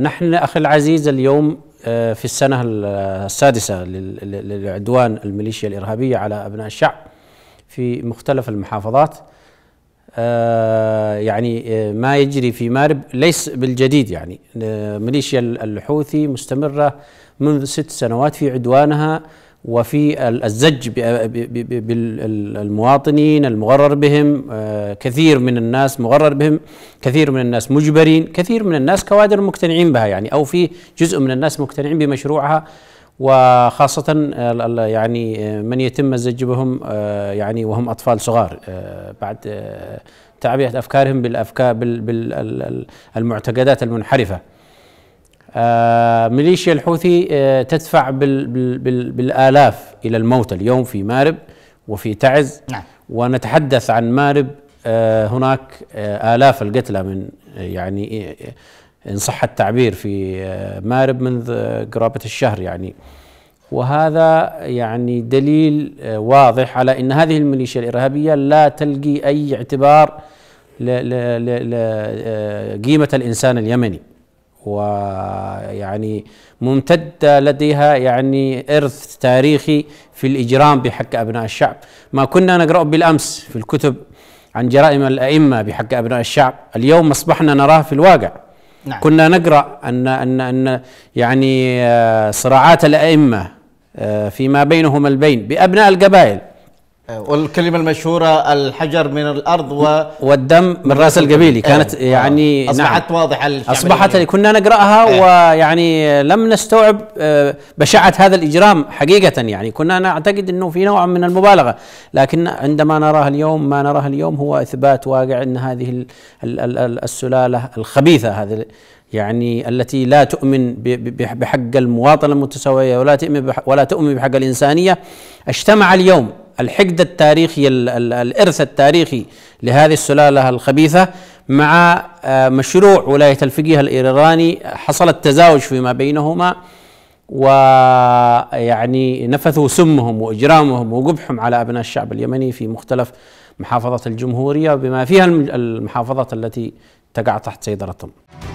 نحن أخي العزيز اليوم آه، في السنة السادسة للعدوان الميليشيا الإرهابية على أبناء الشعب في مختلف المحافظات آه، يعني آه، ما يجري في مارب ليس بالجديد يعني ميليشيا الحوثي مستمرة منذ ست سنوات في عدوانها وفي الزج بالمواطنين المغرر بهم آه، كثير من الناس مغرر بهم كثير من الناس مجبرين كثير من الناس كوادر مقتنعين بها يعني أو في جزء من الناس مقتنعين بمشروعها وخاصة يعني آه، من يتم الزج بهم آه، يعني وهم أطفال صغار بعد تعبئة أفكارهم بالأفكار بالمعتقدات المنحرفة آه، ميليشيا الحوثي آه، تدفع بال بال بالآلاف إلى الموت اليوم في مارب وفي تعز نعم. ونتحدث عن مارب آه، هناك آلاف القتلى من يعني إن صح التعبير في مارب منذ قرابة الشهر يعني وهذا يعني دليل واضح على ان هذه الميليشيا الارهابيه لا تلقي اي اعتبار لقيمه الانسان اليمني ويعني ممتدة لديها يعني إرث تاريخي في الإجرام بحق أبناء الشعب ما كنا نقرأ بالأمس في الكتب عن جرائم الأئمة بحق أبناء الشعب اليوم أصبحنا نراه في الواقع نعم. كنا نقرأ أن, أن, أن يعني آه، صراعات الأئمة آه، فيما بينهم البين بأبناء القبائل والكلمة المشهورة الحجر من الأرض و... والدم من رأس القبيلي كانت أيوه. يعني أصبحت نعم. واضحة أصبحت اللي كنا نقرأها إيه. ويعني لم نستوعب آه، بشاعة هذا الإجرام حقيقة يعني كنا نعتقد أنه في نوع من المبالغة لكن عندما نراها اليوم ما نراها اليوم هو إثبات واقع أن هذه السلالة الخبيثة هذه يعني التي لا تؤمن بحق المواطنة المتساوية ولا تؤمن ولا تؤمن بحق الإنسانية اجتمع اليوم الحقد التاريخي الارث التاريخي لهذه السلاله الخبيثه مع آه، مشروع ولايه الفقيه الايراني حصل التزاوج فيما بينهما ويعني نفثوا سمهم واجرامهم وقبحهم على ابناء الشعب اليمني في مختلف محافظات الجمهوريه بما فيها المحافظات التي تقع تحت سيطرتهم.